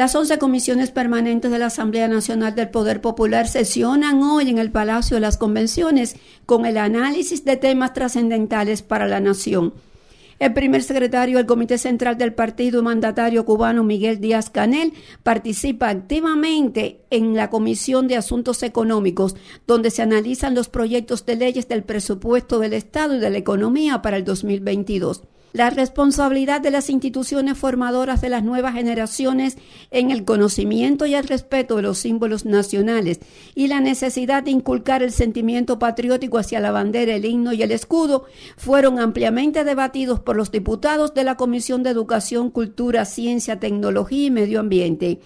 Las 11 comisiones permanentes de la Asamblea Nacional del Poder Popular sesionan hoy en el Palacio de las Convenciones con el análisis de temas trascendentales para la nación. El primer secretario del Comité Central del Partido Mandatario Cubano, Miguel Díaz Canel, participa activamente en la Comisión de Asuntos Económicos, donde se analizan los proyectos de leyes del presupuesto del Estado y de la economía para el 2022 la responsabilidad de las instituciones formadoras de las nuevas generaciones en el conocimiento y el respeto de los símbolos nacionales y la necesidad de inculcar el sentimiento patriótico hacia la bandera, el himno y el escudo fueron ampliamente debatidos por los diputados de la Comisión de Educación, Cultura, Ciencia, Tecnología y Medio Ambiente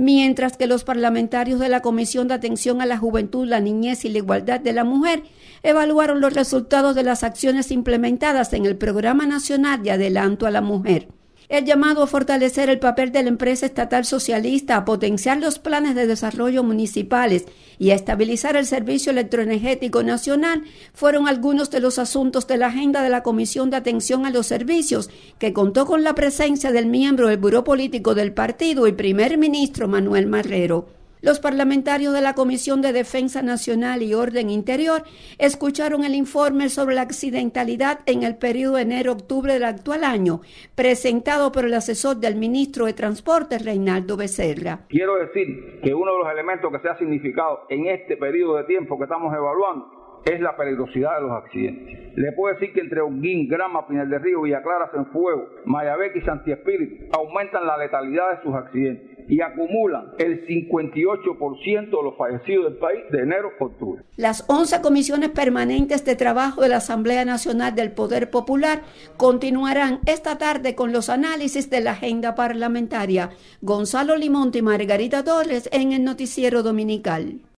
mientras que los parlamentarios de la Comisión de Atención a la Juventud, la Niñez y la Igualdad de la Mujer evaluaron los resultados de las acciones implementadas en el Programa Nacional de Adelanto a la Mujer. El llamado a fortalecer el papel de la empresa estatal socialista, a potenciar los planes de desarrollo municipales y a estabilizar el servicio electroenergético nacional fueron algunos de los asuntos de la agenda de la Comisión de Atención a los Servicios, que contó con la presencia del miembro del Buró Político del Partido y primer ministro Manuel Marrero. Los parlamentarios de la Comisión de Defensa Nacional y Orden Interior escucharon el informe sobre la accidentalidad en el periodo de enero-octubre del actual año, presentado por el asesor del ministro de Transporte, Reinaldo Becerra. Quiero decir que uno de los elementos que se ha significado en este periodo de tiempo que estamos evaluando es la peligrosidad de los accidentes. Le puedo decir que entre Honguín, Grama, Pinal de Río, Villa Clara, Fuego, Mayabeque y Espíritu, aumentan la letalidad de sus accidentes y acumulan el 58% de los fallecidos del país de enero a octubre. Las 11 comisiones permanentes de trabajo de la Asamblea Nacional del Poder Popular continuarán esta tarde con los análisis de la agenda parlamentaria. Gonzalo Limonte y Margarita Torres en el noticiero dominical.